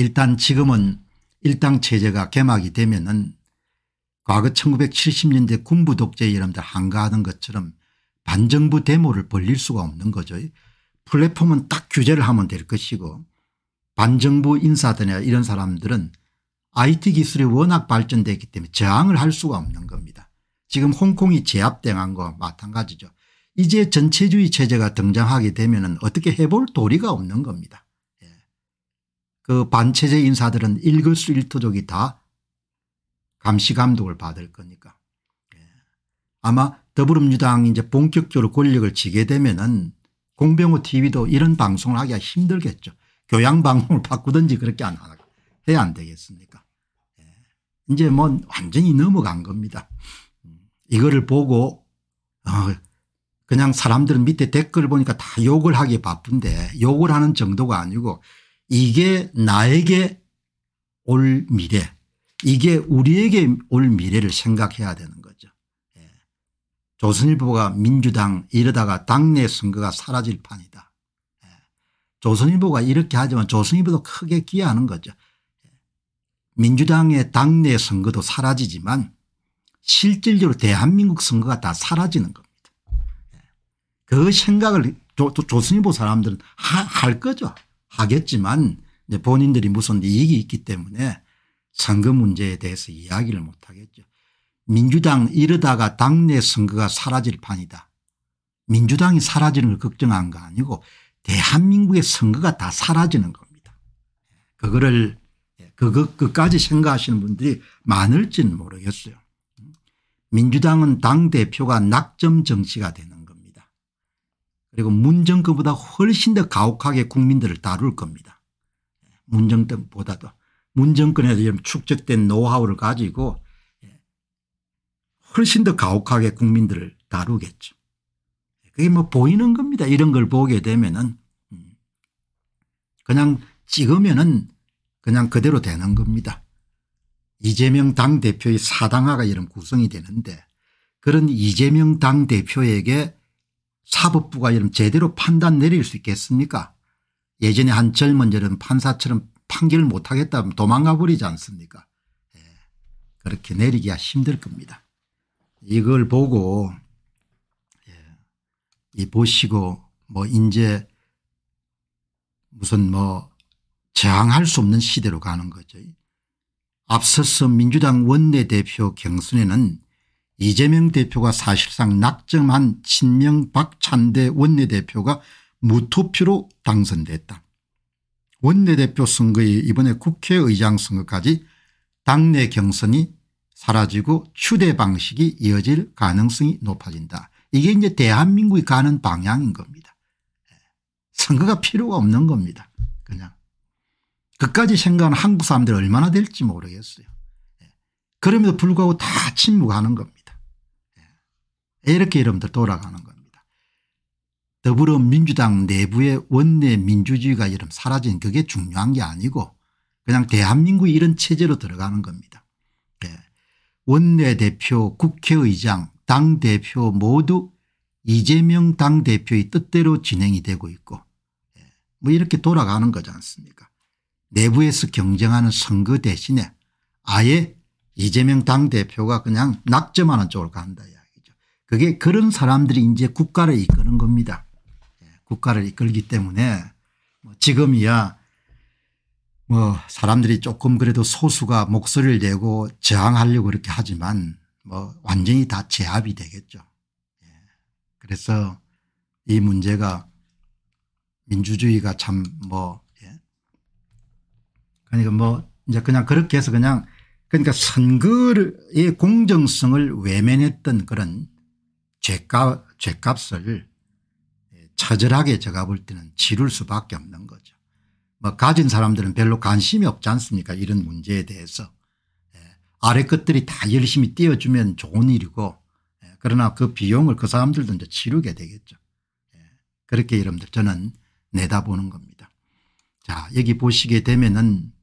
일단 지금은 일당체제가 개막이 되면은 과거 1970년대 군부 독재 여러분들 한가하던 것처럼 반정부 데모를 벌릴 수가 없는 거죠. 플랫폼은 딱 규제를 하면 될 것이고 반정부 인사들이나 이런 사람들은 IT 기술이 워낙 발전됐기 때문에 저항을 할 수가 없는 겁니다. 지금 홍콩이 제압당한 거 마찬가지죠. 이제 전체주의 체제가 등장하게 되면 어떻게 해볼 도리가 없는 겁니다. 그 반체제 인사들은 읽을 수일투족이다 감시 감독을 받을 거니까. 예. 아마 더불어민주당이 이제 본격적으로 권력을 지게 되면은 공병호 tv도 이런 방송을 하기가 힘들겠죠. 교양 방송을 바꾸든지 그렇게 안 해야 안 되겠습니까. 예. 이제 뭐 완전히 넘어간 겁니다. 음, 이거를 보고 어 그냥 사람들은 밑에 댓글 을 보니까 다 욕을 하기 바쁜데 욕을 하는 정도가 아니고 이게 나에게 올 미래 이게 우리에게 올 미래를 생각해야 되는 거죠. 예. 조선일보가 민주당 이러다가 당내 선거가 사라질 판이다. 예. 조선일보가 이렇게 하지만 조선일보도 크게 기여하는 거죠. 예. 민주당의 당내 선거도 사라지지만 실질적으로 대한민국 선거가 다 사라지는 겁니다. 예. 그 생각을 조, 조선일보 사람들은 하, 할 거죠. 하겠지만 이제 본인들이 무슨 이익이 있기 때문에 선거 문제에 대해서 이야기를 못하겠죠. 민주당 이러다가 당내 선거가 사라질 판이다. 민주당이 사라지는 걸 걱정한 거 아니고 대한민국의 선거가 다 사라지는 겁니다. 그거를 예, 그것 끝까지 생각하시는 분들이 많을지는 모르겠어요. 민주당은 당대표가 낙점 정치가 되는 그리고 문정권보다 훨씬 더 가혹하게 국민들을 다룰 겁니다. 문정권보다도 문정권에서 축적된 노하우를 가지고 예, 훨씬 더 가혹하게 국민들을 다루겠죠. 그게 뭐 보이는 겁니다. 이런 걸 보게 되면은 음. 그냥 찍으면은 그냥 그대로 되는 겁니다. 이재명 당대표의 사당화가 이런 구성이 되는데 그런 이재명 당대표에게 사법부가 이런 제대로 판단 내릴 수 있겠습니까 예전에 한 젊은 저런 판사처럼 판결 못하겠다 면 도망가 버리지 않습니까 예. 그렇게 내리기가 힘들 겁니다. 이걸 보고 예. 이 보시고 뭐 이제 무슨 뭐 저항할 수 없는 시대로 가는 거죠. 앞서서 민주당 원내대표 경선에는 이재명 대표가 사실상 낙점한 친명 박찬대 원내대표가 무투표로 당선됐다. 원내대표 선거에 이번에 국회의장 선거까지 당내 경선이 사라지고 추대 방식이 이어질 가능성이 높아진다. 이게 이제 대한민국이 가는 방향인 겁니다. 선거가 필요가 없는 겁니다. 그냥. 그까지 생각하는 한국 사람들 얼마나 될지 모르겠어요. 예. 그럼에도 불구하고 다 침묵하는 겁니다. 이렇게 여러분들 돌아가는 겁니다. 더불어민주당 내부의 원내 민주주의가 여러분 사라진 그게 중요한 게 아니고 그냥 대한민국 이런 체제로 들어가는 겁니다. 네. 예. 원내대표 국회의장 당대표 모두 이재명 당대표의 뜻대로 진행이 되고 있고 네. 뭐 이렇게 돌아가는 거지 않습니까 내부에서 경쟁하는 선거 대신에 아예 이재명 당대표가 그냥 낙점하는 쪽으로 간다. 그게 그런 사람들이 이제 국가를 이끄는 겁니다. 예, 국가를 이끌기 때문에 뭐 지금이야 뭐 사람들이 조금 그래도 소수가 목소리를 내고 저항하려고 그렇게 하지만 뭐 완전히 다 제압이 되겠죠. 예, 그래서 이 문제가 민주주의가 참뭐 예. 그러니까 뭐 이제 그냥 그렇게 해서 그냥 그러니까 선거의 공정성을 외면했던 그런 죄값, 죄값을 처절하게 제가 볼 때는 지를 수밖에 없는 거죠. 뭐 가진 사람들은 별로 관심이 없지 않습니까 이런 문제에 대해서. 예. 아래 것들이 다 열심히 띄워주면 좋은 일이고 예. 그러나 그 비용을 그 사람들도 이제 치르게 되겠죠. 예. 그렇게 여러분들 저는 내다보는 겁니다. 자 여기 보시게 되면은